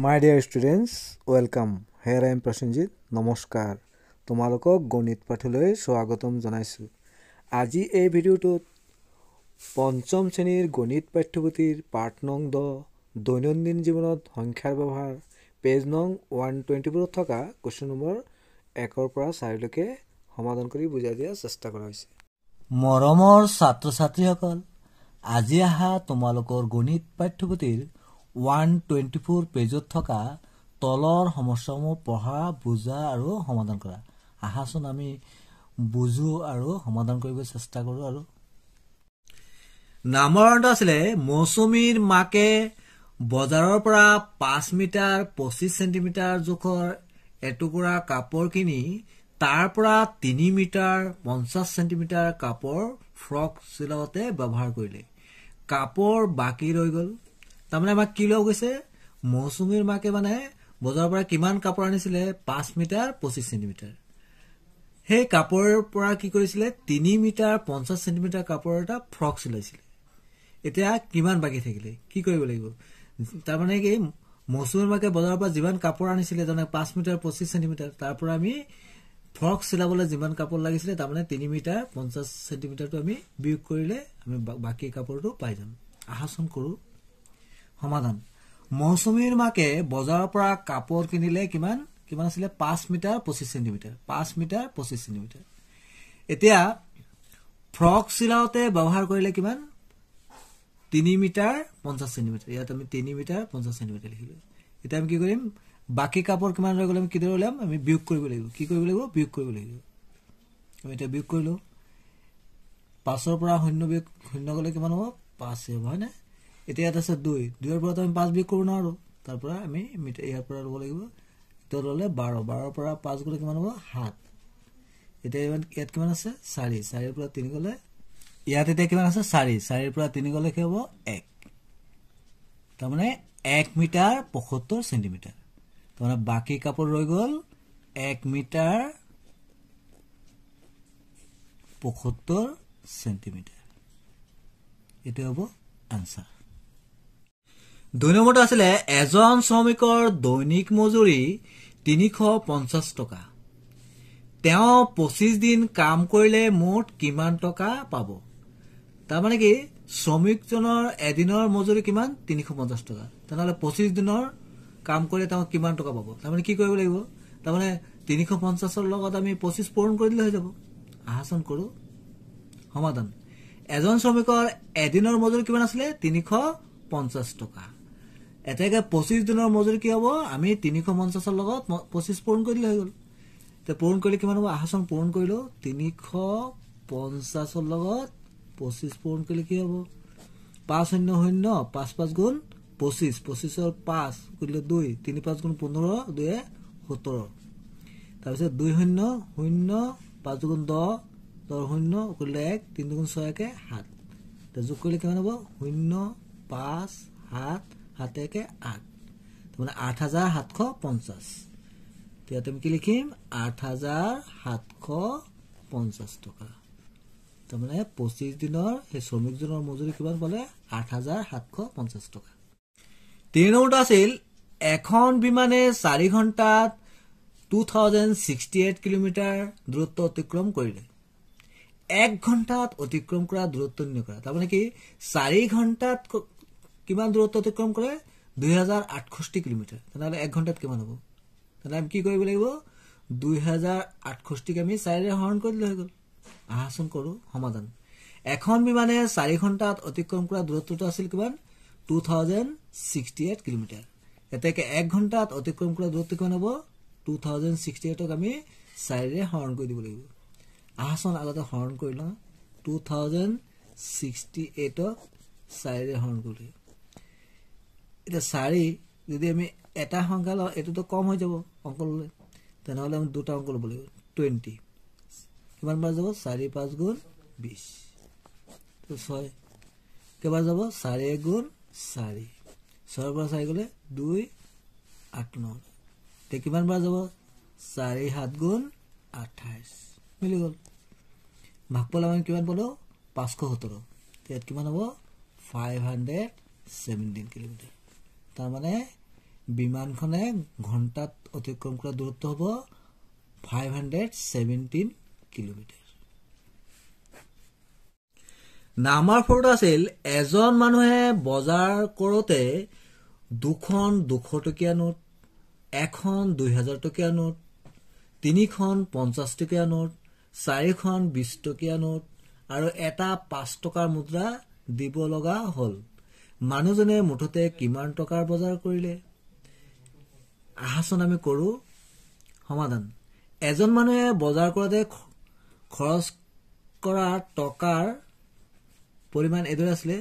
my dear students welcome here I am Prasenjit নমস্কাৰ তোমালোকক গণিত পাঠলৈ স্বাগতম জনাইছোঁ আজি এই ভিডিঅ'টোত পঞ্চম শ্ৰেণীৰ গণিত পাঠ্যপুথিৰ পাঠ নং দহ দৈনন্দিন জীৱনত সংখ্যাৰ ব্যৱহাৰ পেজ নং ওৱান টুৱেণ্টি ফ'ৰত থকা কুৱেশ্যন নম্বৰ একৰ পৰা চাৰিলৈকে সমাধান কৰি বুজাই দিয়াৰ চেষ্টা কৰা হৈছে মৰমৰ ছাত্ৰ ছাত্ৰীসকল আজি অহা তোমালোকৰ গণিত পাঠ্যপুথিৰ ওৱান টুৱেণ্টি ফ'ৰ পেজত থকা তলৰ সমস্যাসমূহ পঢ়া বুজা আৰু সমাধান কৰা আহাচোন আমি বুজো আৰু সমাধান কৰিব চেষ্টা কৰোঁ আৰু নামৰ অন্ত আছিলে মৌচুমীৰ মাকে বজাৰৰ পৰা পাঁচ মিটাৰ পঁচিছ চেণ্টিমিটাৰ জোখৰ এটুকুৰা কাপোৰ কিনি তাৰ পৰা তিনি মিটাৰ পঞ্চাছ চেণ্টিমিটাৰ কাপোৰ ফ্ৰক চিলাওঁতে ব্যৱহাৰ কৰিলে কাপোৰ বাকী ৰৈ গ'ল তাৰমানে আমাক কি লওঁ গৈছে মৌচুমীৰ মাকে মানে বজাৰৰ পৰা কিমান কাপোৰ আনিছিলে পাঁচ মিটাৰ পঁচিছ চেণ্টিমিটাৰ সেই কাপোৰৰ পৰা কি কৰিছিলে তিনি মিটাৰ পঞ্চাছ চেণ্টিমিটাৰ কাপোৰ এটা ফ্ৰক চিলাইছিলে এতিয়া কিমান বাকী থাকিলে কি কৰিব লাগিব তাৰমানে কি মৌচুমীৰ মাকে বজাৰৰ পৰা যিমান কাপোৰ আনিছিলে তাৰমানে পাঁচ মিটাৰ পঁচিছ চেণ্টিমিটাৰ তাৰ পৰা আমি ফ্ৰক চিলাবলৈ যিমান কাপোৰ লাগিছিলে তাৰমানে তিনি মিটাৰ পঞ্চাছ চেণ্টিমিটাৰটো আমি বিয়োগ কৰিলে আমি বাকী কাপোৰটো পাই যাম আহাচোন কৰোঁ সমাধান মৌচুমীৰ মাকে বজাৰৰ পৰা কাপোৰ কিনিলে কিমান কিমান আছিলে পাঁচ মিটাৰ পঁচিছ চেণ্টিমিটাৰ পাঁচ মিটাৰ পঁচিছ চেণ্টিমিটাৰ এতিয়া ফ্ৰক চিলাওঁতে ব্যৱহাৰ কৰিলে কিমান তিনি মিটাৰ পঞ্চাছ চেণ্টিমিটাৰ ইয়াত আমি তিনি মিটাৰ পঞ্চাছ চেণ্টিমিটাৰ লিখিলোঁ এতিয়া আমি কি কৰিম বাকী কাপোৰ কিমান লৈ গ'লে আমি কিদৰে ওলাম আমি বিয়োগ কৰিব লাগিব কি কৰিব লাগিব বিয়োগ কৰিব লাগিব আমি এতিয়া বিয়োগ কৰিলোঁ পাঁচৰ পৰা শূন্য বিয়োগ শূন্য গ'লে কিমান হ'ব পাঁচ হ'ব হয়নে এতিয়া ইয়াত আছে দুই দুইৰ পৰা আমি পাঁচ বিয়োগ কৰোঁ নোৱাৰোঁ পৰা আমি ইয়াৰ পৰা ল'ব লাগিব ইটোত ল'লে বাৰ বাৰৰ পৰা পাঁচ গ'লে কিমান হ'ব সাত এতিয়া ইমান ইয়াত কিমান আছে চাৰি চাৰিৰ পৰা তিনি গ'লে ইয়াত এতিয়া কিমান আছে চাৰি চাৰিৰ পৰা তিনি গ'লে কি হ'ব এক তাৰমানে এক মিটাৰ পয়সত্তৰ চেণ্টিমিটাৰ তাৰমানে বাকী কাপোৰ ৰৈ গ'ল এক মিটাৰ পয়সত্তৰ চেণ্টিমিটাৰ এইটো হ'ব আনচাৰ দুই নম্বৰটো আছিলে এজন শ্ৰমিকৰ দৈনিক মজুৰি তিনিশ পঞ্চাছ টকা তেওঁ পঁচিছ দিন কাম কৰিলে মুঠ কিমান টকা পাব তাৰমানে কি শ্ৰমিকজনৰ এদিনৰ মজুৰি কিমান তিনিশ পঞ্চাছ টকা তেনেহ'লে পঁচিছ দিনৰ কাম কৰিলে তেওঁ কিমান টকা পাব তাৰমানে কি কৰিব লাগিব তাৰমানে তিনিশ পঞ্চাছৰ লগত আমি পঁচিছ পূৰণ কৰি দিলে হৈ যাব আহাচোন কৰোঁ সমাধান এজন শ্ৰমিকৰ এদিনৰ মজুৰি কিমান আছিলে তিনিশ পঞ্চাছ টকা এতেকে পঁচিছ দিনৰ মজুৰি কি হ'ব আমি তিনিশ পঞ্চাছৰ লগত পঁচিছ পূৰণ কৰি দিলে হৈ গ'ল তে পূৰণ কৰিলে কিমান হ'ব আহাচন পূৰণ কৰিলোঁ তিনিশ পঞ্চাছৰ লগত পঁচিছ পূৰণ কৰিলে কি হ'ব পাঁচ শূন্য শূন্য পাঁচ পাঁচ গুণ পঁচিছ পঁচিছৰ পাঁচ কৰিলে দুই তিনি পাঁচ গুণ পোন্ধৰ দুয়ে সোতৰ তাৰপিছত দুই শূন্য শূন্য পাঁচ দুগুণ দহ দহ শূন্য কৰিলে এক তিনি দুগুণ ছয় একে সাত যোগ কৰিলে কিমান হ'ব শূন্য পাঁচ সাত সাত আঠ তাৰমানে আঠ হাজাৰ সাতশ পঞ্চাছ ইয়াতে আমি কি লিখিম আঠ হাজাৰ সাতশ পঞ্চাছ টকা তাৰমানে পঁচিছ দিনৰ সেই শ্ৰমিকজনৰ মজুৰি কিমান পালে আঠ হাজাৰ সাতশ পঞ্চাছ টকা তিনি নম্বৰটো আছিল এখন বিমানে চাৰি ঘণ্টাত two thousand sixty eight kilometre দূৰত্ব অতিক্ৰম কৰিলে এক ঘণ্টাত অতিক্ৰম কৰা দূৰত্ব নিৰ্ণয় কৰা তাৰমানে কি চাৰি ঘণ্টাত কিমান দূৰত্ব অতিক্ৰম কৰে দুই হাজাৰ আঠষষ্ঠি কিলোমিটাৰ তেনেহ'লে এক ঘণ্টাত কিমান হ'ব তেনেহ'লে আমি কি কৰিব লাগিব দুই হাজাৰ আঠষষ্ঠিক আমি চাৰিৰে হৰণ কৰি দিলে হৈ গ'ল আহাচোন কৰোঁ সমাধান এখন বিমানে চাৰি ঘণ্টাত অতিক্ৰম কৰা দূৰত্বটো আছিল কিমান two thousand sixty eight kilometre এতিয়া এক ঘণ্টাত অতিক্ৰম কৰা দূৰত্ব কিমান হ'ব টু থাউজেণ্ড ছিক্সটি এইটক আমি চাৰিৰে হৰণ কৰি দিব লাগিব আহাচোন আগতে হৰণ কৰি লওঁ টু থাউজেণ্ড ছিক্সটি এইটক চাৰিৰে হৰণ কৰি লাগিব এতিয়া চাৰি যদি আমি এটা সংখ্যা লওঁ এইটোতো কম হৈ যাব অংক ল'লে তেনেহ'লে আমি দুটা অংক ল'ব লাগিব টুৱেণ্টি কিমান পৰা যাব চাৰি পাঁচ গুণ বিছ ছয় কেইবাৰ যাব চাৰি এক গুণ চাৰি ছয়ৰ পৰা চাৰি গ'লে দুই আঠ ন এতিয়া কিমান পৰা যাব চাৰি সাত গুণ আঠাইছ মিলি গ'ল ভাগ পালে আমি কিমান পালোঁ পাঁচশ সোতৰ ইয়াত কিমান হ'ব ফাইভ হাণ্ড্ৰেড ছেভেণ্টিন কিলোমিটাৰ তাৰমানে বিমানখনে ঘণ্টাত অতিক্ৰম কৰা দূৰত্ব হ'ব five hundred seventeen kilometre number ফৰ্ট আছিল এজন মানুহে বজাৰ কৰোঁতে দুখন দুশ টকীয়া নোট এখন দুহেজাৰ টকীয়া নোট তিনিখন পঞ্চাছ টকীয়া নোট চাৰিখন বিশ টকীয়া নোট আৰু এটা পাঁচ টকাৰ মুদ্ৰা দিব লগা হ'ল মানুহজনে মুঠতে কিমান টকাৰ বজাৰ কৰিলে আহাচোন আমি কৰোঁ সমাধান এজন মানুহে বজাৰ কৰোঁতে খৰচ কৰা টকাৰ পৰিমাণ এইদৰে আছিলে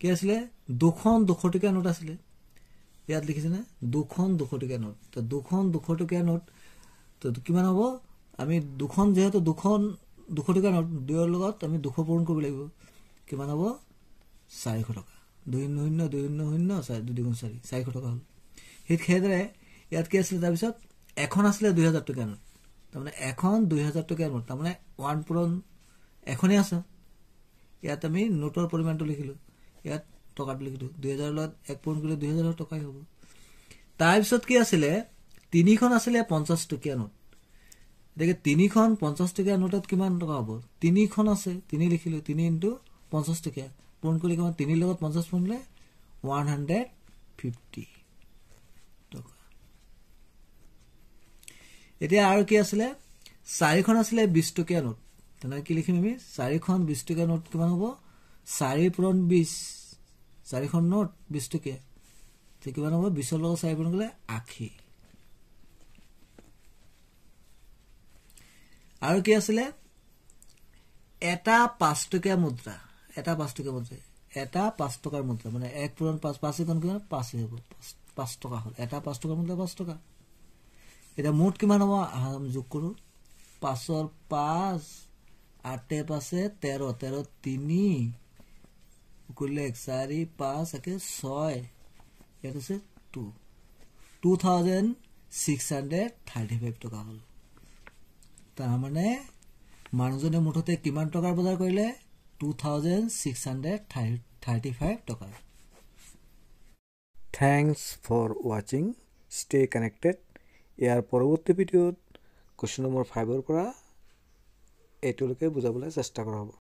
কি আছিলে দুখন দুশ টকীয়া নোট আছিলে ইয়াত লিখিছেনে দুখন দুশ টকীয়া নোট তো দুখন দুশ টকীয়া নোট তো কিমান হ'ব আমি দুখন যিহেতু দুখন দুশ টকীয়া নোট দুয়ৰ লগত আমি দুশ পূৰণ কৰিব লাগিব কিমান হ'ব চাৰিশ টকা দুই শূন্য শূন্য দুই শূন্য শূন্য দুই দুগুণ চাৰি চাৰিশ টকা হ'ল সেই সেইদৰে ইয়াত কি আছিলে তাৰপিছত এখন আছিলে দুই হাজাৰ টকীয়া নোট তাৰমানে এখন দুই হাজাৰ টকীয়া নোট তাৰমানে ওৱান পুৰণ এখনেই আছে ইয়াত আমি নোটৰ পৰিমাণটো লিখিলোঁ ইয়াত টকাটো লিখিলোঁ দুহেজাৰ লগত এক পুৰণ কৰিলে দুহেজাৰ টকাই হ'ব তাৰপিছত কি আছিলে তিনিখন আছিলে পঞ্চাছ টকীয়া নোট গতিকে তিনিখন পঞ্চাছ টকীয়া নোটত কিমান টকা হ'ব তিনিখন আছে তিনি লিখিলোঁ তিনি ইণ্টু পঞ্চাছ টকীয়া পূৰণ কৰি কিমান তিনিৰ লগত পঞ্চাছ পূৰণ কৰিলে ওৱান হাণ্ড্ৰেড ফিফটি টকা এতিয়া আৰু কি আছিলে চাৰিখন আছিলে বিশ টকীয়া নোট তেনেকৈ কি লিখিম আমি চাৰিখন বিশ টকীয়া নোট কিমান হ'ব চাৰি পূৰণ বিছ চাৰিখন নোট বিশ টকীয়া তে কিমান হ'ব বিছৰ লগত চাৰি পূৰণ কৰিলে আশী আৰু কি আছিলে এটা পাঁচটকীয়া মুদ্ৰা এটা পাঁচ টকীয়া মুদ্ৰা এটা পাঁচ টকাৰ মুদ্ৰা মানে এক পূৰণ পাঁচ পাঁচ এখন কিমান পাঁচেই হ'ব পাঁচ টকা হ'ল এটা পাঁচ টকাৰ মুদ্ৰা পাঁচ টকা এতিয়া মুঠ কিমান হ'ব আমি যোগ কৰোঁ পাঁচৰ পাঁচ আঠে পাঁচে তেৰ তেৰ তিনি কৰিলে এক চাৰি পাঁচ একে ছয় ইয়াত আছে two two thousand six hundred thirty five টকা হ'ল তাৰমানে মানুহজনে মুঠতে কিমান টকাৰ বজাৰ কৰিলে 2635 টকা thanks for watching stay connected ইয়ার পরবর্তী ভিডিওত কুয়েশ্চন নম্বর ফাইভের পর এইটলকে বুঝাবলে চেষ্টা করা হব